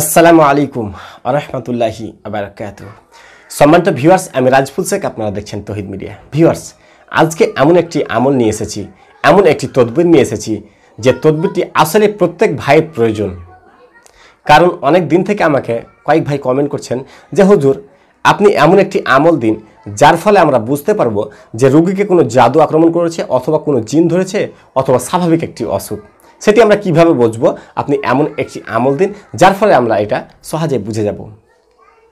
আসসালামু আলাইকুম আরহামতুল্লাহি আবরাকাত সম্মানিত ভিউয়ার্স আমি রাজপুল শেখ আপনারা দেখছেন তহিদ মিডিয়া ভিউয়ার্স আজকে এমন একটি আমল নিয়ে এসেছি এমন একটি তদবির নিয়ে এসেছি যে তদবিরটি আসলে প্রত্যেক ভাইয়ের প্রয়োজন কারণ অনেক দিন থেকে আমাকে কয়েক ভাই কমেন্ট করছেন যে হুজুর আপনি এমন একটি আমল দিন যার ফলে আমরা বুঝতে পারবো যে রুগীকে কোনো জাদু আক্রমণ করেছে অথবা কোনো জিন ধরেছে অথবা স্বাভাবিক একটি অসুখ সেটি আমরা কিভাবে বুঝব আপনি এমন একটি আমল দিন যার ফলে আমরা এটা সহজে বুঝে যাব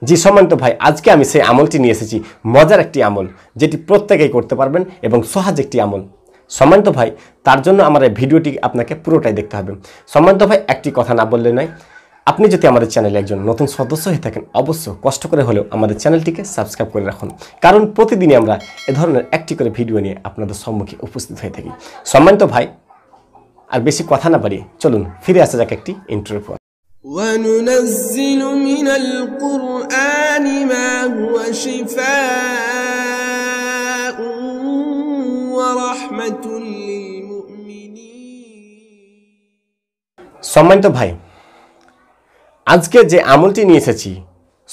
জি সমান্ত ভাই আজকে আমি সেই আমলটি নিয়ে এসেছি মজার একটি আমল যেটি প্রত্যেকেই করতে পারবেন এবং সহজ একটি আমল সমান্ত ভাই তার জন্য আমার এই ভিডিওটি আপনাকে পুরোটাই দেখতে হবে সমান্ত ভাই একটি কথা না বললে নয় আপনি যদি আমাদের চ্যানেলে একজন নতুন সদস্য হয়ে থাকেন অবশ্য কষ্ট করে হলেও আমাদের চ্যানেলটিকে সাবস্ক্রাইব করে রাখুন কারণ প্রতিদিনই আমরা এ ধরনের একটি করে ভিডিও নিয়ে আপনাদের সম্মুখে উপস্থিত হয়ে থাকি সম্মানিত ভাই আর বেশি কথা না বাড়িয়ে চলুন ফিরে আসা যাক একটি ইন্টারভিউ পর وننزل من القرآن ما هو شفاء ورحمة সম্মানিত ভাই আজকে যে আমলটি নিয়ে এসেছি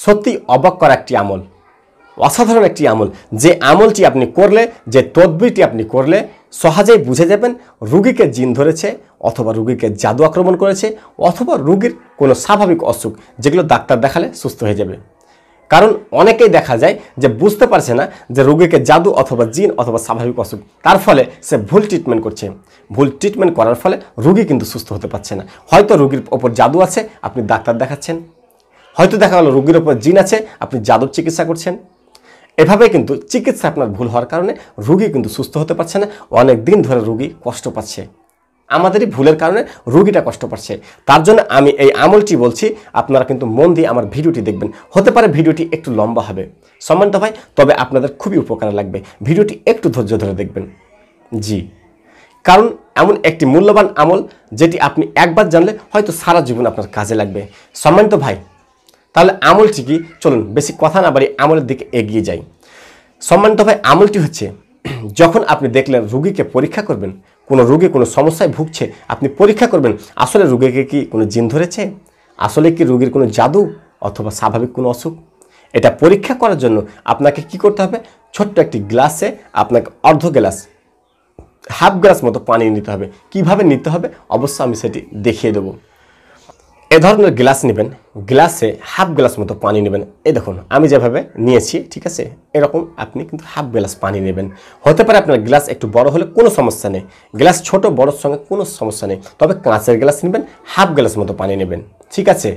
সত্যি অবাক করা একটি আমল অসাধারণ একটি আমল যে আমলটি আপনি করলে যে তদবিরটি আপনি করলে সহজেই বুঝে যাবেন রুগীকে জিন ধরেছে অথবা রুগীকে জাদু আক্রমণ করেছে অথবা রুগীর কোনো স্বাভাবিক অসুখ যেগুলো ডাক্তার দেখালে সুস্থ হয়ে যাবে কারণ অনেকেই দেখা যায় যে বুঝতে পারছে না যে রুগীকে জাদু অথবা জিন অথবা স্বাভাবিক অসুখ তার ফলে সে ভুল ট্রিটমেন্ট করছে ভুল ট্রিটমেন্ট করার ফলে রুগী কিন্তু সুস্থ হতে পারছে না হয়তো রুগীর ওপর জাদু আছে আপনি ডাক্তার দেখাচ্ছেন হয়তো দেখা গেল রুগীর ওপর জিন আছে আপনি জাদুর চিকিৎসা করছেন এভাবে কিন্তু চিকিৎসা আপনার ভুল হওয়ার কারণে রুগী কিন্তু সুস্থ হতে পারছে না অনেক দিন ধরে রুগী কষ্ট পাচ্ছে আমাদেরই ভুলের কারণে রুগীটা কষ্ট পাচ্ছে তার জন্য আমি এই আমলটি বলছি আপনারা কিন্তু মন দিয়ে আমার ভিডিওটি দেখবেন হতে পারে ভিডিওটি একটু লম্বা হবে সম্মানিত ভাই তবে আপনাদের খুবই উপকারে লাগবে ভিডিওটি একটু ধৈর্য ধরে দেখবেন জি কারণ এমন একটি মূল্যবান আমল যেটি আপনি একবার জানলে হয়তো সারা জীবন আপনার কাজে লাগবে সম্মানিত ভাই তাহলে আমলটি কি চলুন বেশি কথা না বাড়ি আমলের দিকে এগিয়ে যাই সম্মানিত ভাই আমলটি হচ্ছে যখন আপনি দেখলেন রুগীকে পরীক্ষা করবেন কোনো রুগী কোনো সমস্যায় ভুগছে আপনি পরীক্ষা করবেন আসলে রুগীকে কি কোনো জিন ধরেছে আসলে কি রুগীর কোনো জাদু অথবা স্বাভাবিক কোনো অসুখ এটা পরীক্ষা করার জন্য আপনাকে কি করতে হবে ছোট্ট একটি গ্লাসে আপনাকে অর্ধ গ্লাস হাফ গ্লাস মতো পানি নিতে হবে কিভাবে নিতে হবে অবশ্য আমি সেটি দেখিয়ে দেবো এ ধরনের গ্লাস নেবেন গ্লাসে হাফ গ্লাস মতো পানি নেবেন এ দেখুন আমি যেভাবে নিয়েছি ঠিক আছে এরকম আপনি কিন্তু হাফ গ্লাস পানি নেবেন হতে পারে আপনার গ্লাস একটু বড় হলে কোনো সমস্যা নেই গ্লাস ছোট বড়োর সঙ্গে কোনো সমস্যা নেই তবে কাঁচের গ্লাস নেবেন হাফ গ্লাস মতো পানি নেবেন ঠিক আছে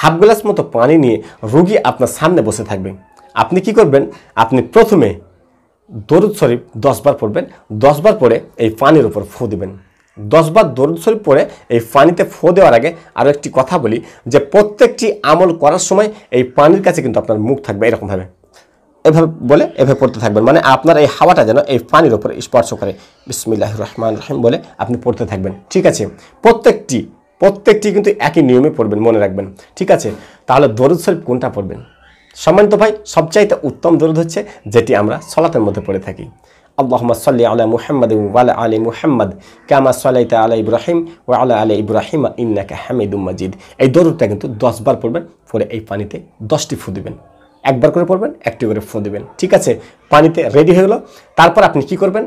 হাফ গ্লাস মতো পানি নিয়ে রুগী আপনার সামনে বসে থাকবে আপনি কি করবেন আপনি প্রথমে দরুদ শরীফ দশবার পড়বেন দশবার পরে এই পানির উপর ফু দেবেন দশবার দরুদ শরীফ পড়ে এই পানিতে ফো দেওয়ার আগে আরও একটি কথা বলি যে প্রত্যেকটি আমল করার সময় এই পানির কাছে কিন্তু আপনার মুখ থাকবে এরকমভাবে এভাবে বলে এভাবে পড়তে থাকবেন মানে আপনার এই হাওয়াটা যেন এই পানির ওপরে স্পর্শ করে বিসমিল্লাহ রহমান রহিম বলে আপনি পড়তে থাকবেন ঠিক আছে প্রত্যেকটি প্রত্যেকটি কিন্তু একই নিয়মে পড়বেন মনে রাখবেন ঠিক আছে তাহলে দরুদ শরীফ কোনটা পড়বেন সম্মানিত ভাই সবচাইতে উত্তম দরুদ হচ্ছে যেটি আমরা সলাতের মধ্যে পড়ে থাকি আল্লাহম সাল্লি আলা মুহাম্মদ ওয়ালা আলি মুহাম্মদ কামা সাল্লাইতা আলা ইব্রাহিম ও আলা আলি ইব্রাহিম ইন্নাকা হামিদুম মজিদ এই দরুদটা কিন্তু দশবার পড়বেন পরে এই পানিতে দশটি ফু দেবেন একবার করে পড়বেন একটি করে ফু দেবেন ঠিক আছে পানিতে রেডি হয়ে গেলো তারপর আপনি কি করবেন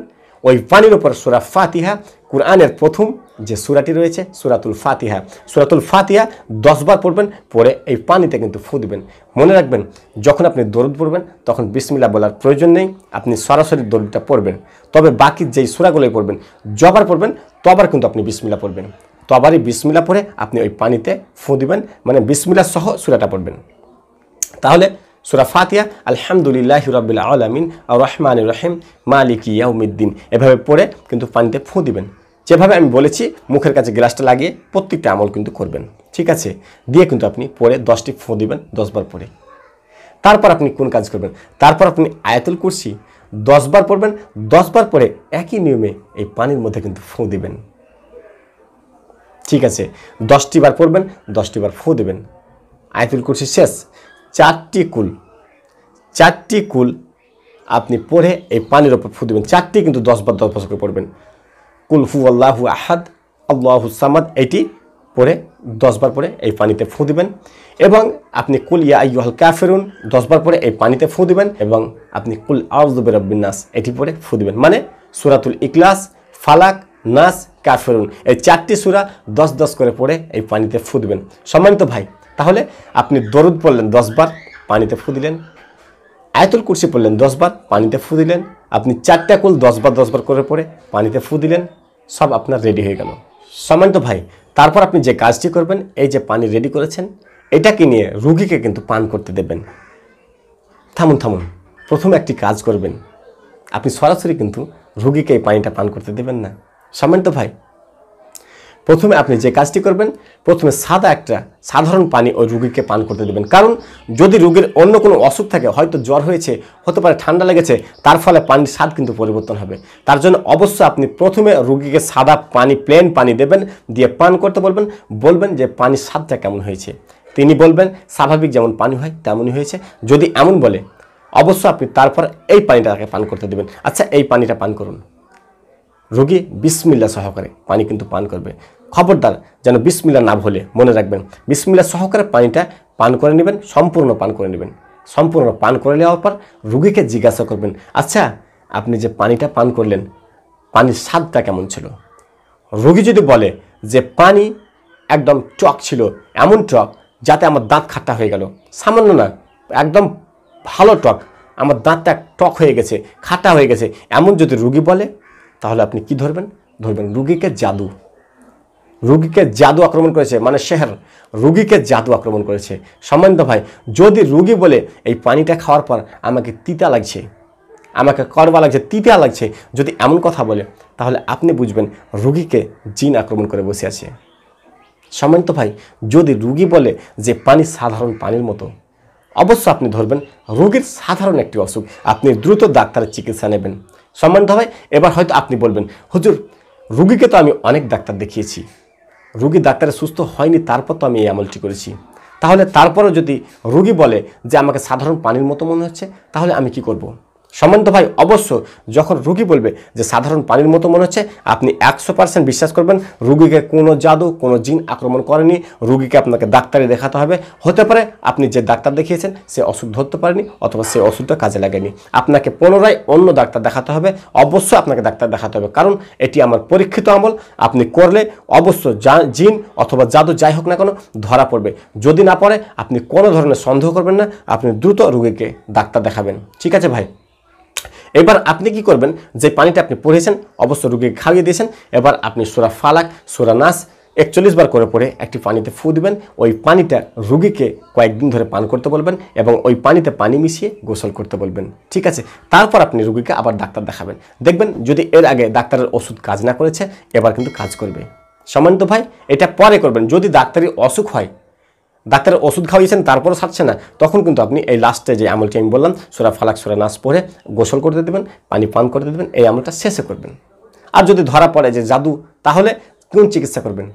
ওই পানির ওপর সুরা ফাতিহা কোরআনের প্রথম যে সুরাটি রয়েছে সুরাতুল ফাতিহা সুরাতুল ফাতিহা দশবার পড়বেন পরে এই পানিতে কিন্তু ফুঁদবেন মনে রাখবেন যখন আপনি দরুদ পড়বেন তখন বিসমিল্লা বলার প্রয়োজন নেই আপনি সরাসরি দরুদটা পড়বেন তবে বাকি যেই সুরাগুলোই পড়বেন জবার পড়বেন তবার কিন্তু আপনি বিসমিল্লা পড়বেন তবারই বিসমিল্লা পড়ে আপনি ওই পানিতে ফুঁদবেন মানে বিসমিল্লা সহ সুরাটা পড়বেন তাহলে সুরা ফাতিয়া আলহামদুলিল্লাহ রবিল আলমিন আর রহমান রহিম মালিক ইয়াউমিদ্দিন এভাবে পড়ে কিন্তু পানিতে ফু দিবেন যেভাবে আমি বলেছি মুখের কাছে গ্লাসটা লাগিয়ে প্রত্যেকটা আমল কিন্তু করবেন ঠিক আছে দিয়ে কিন্তু আপনি পরে দশটি ফু দিবেন দশবার পরে তারপর আপনি কোন কাজ করবেন তারপর আপনি আয়াতুল কুরসি দশবার পড়বেন দশবার পরে একই নিয়মে এই পানির মধ্যে কিন্তু ফু দিবেন ঠিক আছে দশটি বার পড়বেন দশটি বার ফু দেবেন আয়াতুল কুরসি শেষ চারটি কুল চারটি কুল আপনি পড়ে এই পানির ওপর ফু দেবেন চারটি কিন্তু দশবার দশ বছর করে পড়বেন কুল হু আল্লাহ আহাদ আল্লাহ সামাদ এটি পরে দশবার পরে এই পানিতে ফু দিবেন এবং আপনি কুল ইয়া আইয়ুহাল কাফেরুন দশবার পরে এই পানিতে ফু দিবেন এবং আপনি কুল আউজুবের নাস এটি পরে ফু দিবেন মানে সুরাতুল ইকলাস ফালাক নাস কাফেরুন এই চারটি সুরা দশ দশ করে পড়ে এই পানিতে ফু দিবেন সম্মানিত ভাই তাহলে আপনি দরুদ পড়লেন দশবার পানিতে ফু দিলেন আয়তুল কুরসি পড়লেন দশবার পানিতে ফু দিলেন আপনি চারটা কুল দশবার দশবার করে পড়ে পানিতে ফু দিলেন সব আপনার রেডি হয়ে গেল তো ভাই তারপর আপনি যে কাজটি করবেন এই যে পানি রেডি করেছেন এটাকে নিয়ে রুগীকে কিন্তু পান করতে দেবেন থামুন থামুন প্রথম একটি কাজ করবেন আপনি সরাসরি কিন্তু রুগীকে এই পানিটা পান করতে দেবেন না তো ভাই প্রথমে আপনি যে কাজটি করবেন প্রথমে সাদা একটা সাধারণ পানি ওই রুগীকে পান করতে দেবেন কারণ যদি রুগীর অন্য কোনো অসুখ থাকে হয়তো জ্বর হয়েছে হতে পারে ঠান্ডা লেগেছে তার ফলে পানির স্বাদ কিন্তু পরিবর্তন হবে তার জন্য অবশ্যই আপনি প্রথমে রুগীকে সাদা পানি প্লেন পানি দেবেন দিয়ে পান করতে বলবেন বলবেন যে পানির স্বাদটা কেমন হয়েছে তিনি বলবেন স্বাভাবিক যেমন পানি হয় তেমনই হয়েছে যদি এমন বলে অবশ্য আপনি তারপর এই পানিটা তাকে পান করতে দেবেন আচ্ছা এই পানিটা পান করুন রোগী বিসমিল্লা সহকারে পানি কিন্তু পান করবে খবরদার যেন বিসমিল্লা না ভোলে মনে রাখবেন বিসমিল্লা সহকারে পানিটা পান করে নেবেন সম্পূর্ণ পান করে নেবেন সম্পূর্ণ পান করে নেওয়ার পর রুগীকে জিজ্ঞাসা করবেন আচ্ছা আপনি যে পানিটা পান করলেন পানির স্বাদটা কেমন ছিল রুগী যদি বলে যে পানি একদম টক ছিল এমন টক যাতে আমার দাঁত খাট্টা হয়ে গেল সামান্য না একদম ভালো টক আমার দাঁতটা টক হয়ে গেছে খাটা হয়ে গেছে এমন যদি রুগী বলে তাহলে আপনি কি ধরবেন ধরবেন রুগীকে জাদু রুগীকে জাদু আক্রমণ করেছে মানে শেহর রুগীকে জাদু আক্রমণ করেছে সম্বন্ধ ভাই যদি রুগী বলে এই পানিটা খাওয়ার পর আমাকে তিতা লাগছে আমাকে করবা লাগছে তিতা লাগছে যদি এমন কথা বলে তাহলে আপনি বুঝবেন রুগীকে জিন আক্রমণ করে বসে আছে সম্মানিত ভাই যদি রুগী বলে যে পানি সাধারণ পানির মতো অবশ্য আপনি ধরবেন রুগীর সাধারণ একটি অসুখ আপনি দ্রুত ডাক্তারের চিকিৎসা নেবেন সম্মানিত হবে এবার হয়তো আপনি বলবেন হুজুর রুগীকে তো আমি অনেক ডাক্তার দেখিয়েছি রুগী ডাক্তারে সুস্থ হয়নি তারপর তো আমি এই আমলটি করেছি তাহলে তারপরও যদি রুগী বলে যে আমাকে সাধারণ পানির মতো মনে হচ্ছে তাহলে আমি কি করব। সামন্ত ভাই অবশ্য যখন রুগী বলবে যে সাধারণ পানির মতো মনে হচ্ছে আপনি একশো পার্সেন্ট বিশ্বাস করবেন রুগীকে কোনো জাদু কোনো জিন আক্রমণ করেনি রুগীকে আপনাকে ডাক্তারে দেখাতে হবে হতে পারে আপনি যে ডাক্তার দেখিয়েছেন সে ওষুধ ধরতে পারেনি অথবা সে ওষুধটা কাজে লাগেনি আপনাকে পুনরায় অন্য ডাক্তার দেখাতে হবে অবশ্যই আপনাকে ডাক্তার দেখাতে হবে কারণ এটি আমার পরীক্ষিত আমল আপনি করলে অবশ্য যা জিন অথবা জাদু যাই হোক না কেন ধরা পড়বে যদি না পড়ে আপনি কোনো ধরনের সন্দেহ করবেন না আপনি দ্রুত রুগীকে ডাক্তার দেখাবেন ঠিক আছে ভাই এবার আপনি কি করবেন যে পানিটা আপনি পড়েছেন অবশ্য রুগীকে খাইয়ে দিয়েছেন এবার আপনি সোরা ফালাক সোরা নাস একচল্লিশ বার করে পরে একটি পানিতে ফু দেবেন ওই পানিটা রুগীকে কয়েকদিন ধরে পান করতে বলবেন এবং ওই পানিতে পানি মিশিয়ে গোসল করতে বলবেন ঠিক আছে তারপর আপনি রুগীকে আবার ডাক্তার দেখাবেন দেখবেন যদি এর আগে ডাক্তারের ওষুধ কাজ না করেছে এবার কিন্তু কাজ করবে সম্মানিত ভাই এটা পরে করবেন যদি ডাক্তারি অসুখ হয় ডাক্তার ওষুধ খাওয়িয়েছেন তারপরও সারছে না তখন কিন্তু আপনি এই লাস্টে যে আমলটি আমি বললাম সোরা ফালাক সোরা নাচ পরে গোসল করতে দেবেন পানি পান করতে দেবেন এই আমলটা শেষে করবেন আর যদি ধরা পড়ে যে জাদু তাহলে কোন চিকিৎসা করবেন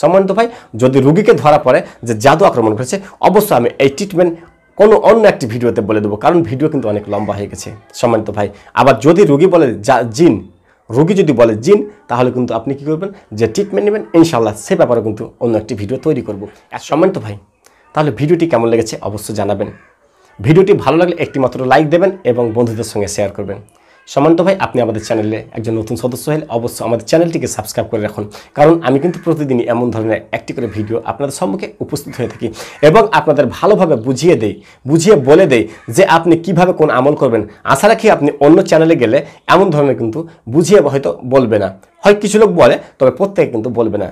সম্মানিত ভাই যদি রুগীকে ধরা পড়ে যে জাদু আক্রমণ করেছে অবশ্যই আমি এই ট্রিটমেন্ট কোনো অন্য একটি ভিডিওতে বলে দেবো কারণ ভিডিও কিন্তু অনেক লম্বা হয়ে গেছে সম্মানিত ভাই আবার যদি রুগী বলে জিন রোগী যদি বলে জিন তাহলে কিন্তু আপনি কি করবেন যে ট্রিটমেন্ট নেবেন ইনশাল্লাহ সে ব্যাপারে কিন্তু অন্য একটি ভিডিও তৈরি করব সম্মান সম্মানিত ভাই তাহলে ভিডিওটি কেমন লেগেছে অবশ্যই জানাবেন ভিডিওটি ভালো লাগলে একটি মাত্র লাইক দেবেন এবং বন্ধুদের সঙ্গে শেয়ার করবেন সমান্ত ভাই আপনি আমাদের চ্যানেলে একজন নতুন সদস্য হলে অবশ্যই আমাদের চ্যানেলটিকে সাবস্ক্রাইব করে রাখুন কারণ আমি কিন্তু প্রতিদিনই এমন ধরনের একটি করে ভিডিও আপনাদের সম্মুখে উপস্থিত হয়ে থাকি এবং আপনাদের ভালোভাবে বুঝিয়ে দেই বুঝিয়ে বলে দেই যে আপনি কিভাবে কোন আমল করবেন আশা রাখি আপনি অন্য চ্যানেলে গেলে এমন ধরনের কিন্তু বুঝিয়ে হয়তো বলবে না হয় কিছু লোক বলে তবে প্রত্যেকে কিন্তু বলবে না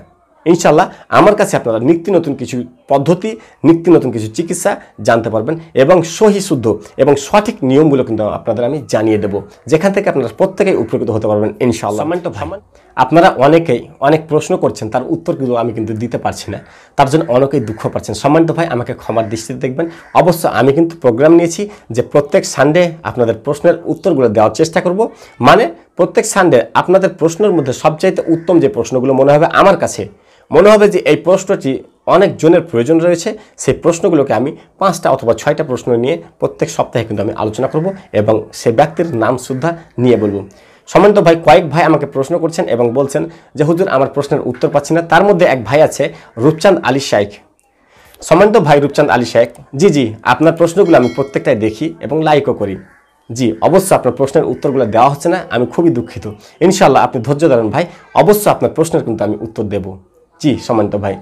ইনশাল্লাহ আমার কাছে আপনারা নিত্য নতুন কিছু পদ্ধতি নিত্য নতুন কিছু চিকিৎসা জানতে পারবেন এবং সহিশুদ্ধ এবং সঠিক নিয়মগুলো কিন্তু আপনাদের আমি জানিয়ে দেব যেখান থেকে আপনারা প্রত্যেকেই উপকৃত হতে পারবেন ইনশাল্লাহ আপনারা অনেকেই অনেক প্রশ্ন করছেন তার উত্তরগুলো আমি কিন্তু দিতে পারছি না তার জন্য অনেকেই দুঃখ পাচ্ছেন সম্মানিত ভাই আমাকে ক্ষমার দৃষ্টিতে দেখবেন অবশ্য আমি কিন্তু প্রোগ্রাম নিয়েছি যে প্রত্যেক সানডে আপনাদের প্রশ্নের উত্তরগুলো দেওয়ার চেষ্টা করব মানে প্রত্যেক সানডে আপনাদের প্রশ্নের মধ্যে সবচাইতে উত্তম যে প্রশ্নগুলো মনে হবে আমার কাছে মনে হবে যে এই প্রশ্নটি অনেক জনের প্রয়োজন রয়েছে সেই প্রশ্নগুলোকে আমি পাঁচটা অথবা ছয়টা প্রশ্ন নিয়ে প্রত্যেক সপ্তাহে কিন্তু আমি আলোচনা করব এবং সে ব্যক্তির নাম সুদ্ধা নিয়ে বলবো সমন্ত ভাই কয়েক ভাই আমাকে প্রশ্ন করছেন এবং বলছেন যে হুজুর আমার প্রশ্নের উত্তর পাচ্ছি না তার মধ্যে এক ভাই আছে রূপচাঁদ আলী শাইখ সমন্ত ভাই রূপচাঁদ আলী শাইখ জি জি আপনার প্রশ্নগুলো আমি প্রত্যেকটাই দেখি এবং লাইকও করি জি অবশ্যই আপনার প্রশ্নের উত্তরগুলো দেওয়া হচ্ছে না আমি খুবই দুঃখিত ইনশাল্লাহ আপনি ধৈর্য ধরেন ভাই অবশ্যই আপনার প্রশ্নের কিন্তু আমি উত্তর দেবো জি সমন্ত ভাই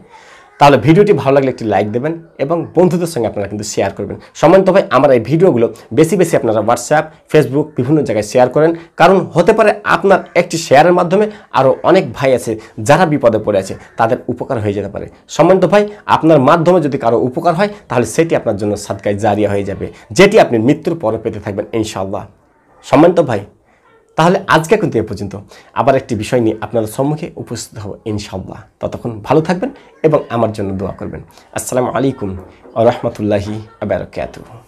তাহলে ভিডিওটি ভালো লাগলে একটি লাইক দেবেন এবং বন্ধুদের সঙ্গে আপনারা কিন্তু শেয়ার করবেন সমন্ত ভাই আমার এই ভিডিওগুলো বেশি বেশি আপনারা হোয়াটসঅ্যাপ ফেসবুক বিভিন্ন জায়গায় শেয়ার করেন কারণ হতে পারে আপনার একটি শেয়ারের মাধ্যমে আরও অনেক ভাই আছে যারা বিপদে পড়ে আছে তাদের উপকার হয়ে যেতে পারে সমন্ত ভাই আপনার মাধ্যমে যদি কারো উপকার হয় তাহলে সেটি আপনার জন্য সাদকায় জারিয়া হয়ে যাবে যেটি আপনি মৃত্যুর পরে পেতে থাকবেন ইনশাল্লাহ সমন্ত ভাই তাহলে আজকে কিন্তু এ পর্যন্ত আবার একটি বিষয় নিয়ে আপনাদের সম্মুখে উপস্থিত হব ইনশাল্লাহ ততক্ষণ ভালো থাকবেন এবং আমার জন্য দোয়া করবেন আসসালামু আলাইকুম আ রহমতুল্লাহি আবার